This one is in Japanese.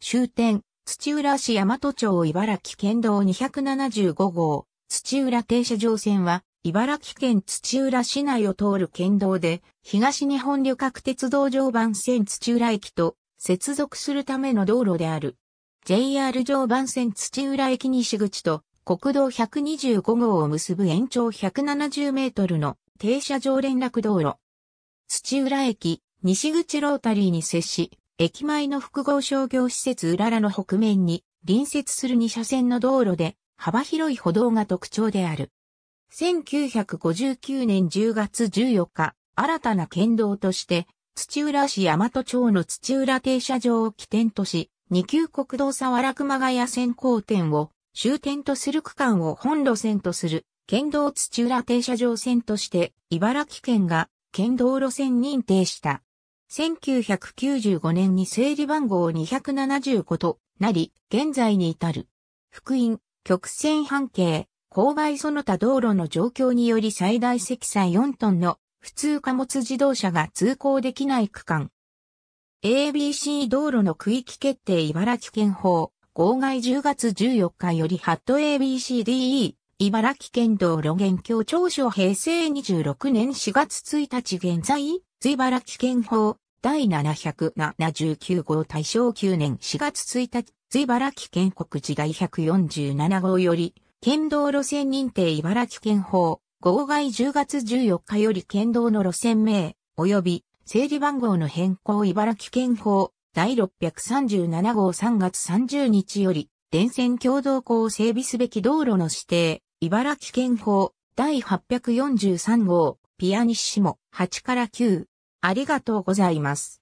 終点、土浦市大和町茨城県道275号、土浦停車場線は、茨城県土浦市内を通る県道で、東日本旅客鉄道常磐線土浦駅と接続するための道路である。JR 常磐線土浦駅西口と国道125号を結ぶ延長170メートルの停車場連絡道路。土浦駅西口ロータリーに接し、駅前の複合商業施設うららの北面に隣接する2車線の道路で幅広い歩道が特徴である。1959年10月14日、新たな県道として、土浦市大和町の土浦停車場を起点とし、二級国道沢良熊谷線交点を終点とする区間を本路線とする県道土浦停車場線として、茨城県が県道路線認定した。1995年に整理番号275となり、現在に至る。福音、曲線半径、勾配その他道路の状況により最大積載4トンの普通貨物自動車が通行できない区間。ABC 道路の区域決定茨城県法、号外10月14日よりハット ABCDE、茨城県道路現況調書平成26年4月1日現在津茨城県法第779号大正9年4月1日、津茨城県国時第147号より、県道路線認定茨城県法号外10月14日より県道の路線名、及び整理番号の変更茨城県法第637号3月30日より、電線共同校を整備すべき道路の指定、茨城県法第843号ピアニッシモ8から9。ありがとうございます。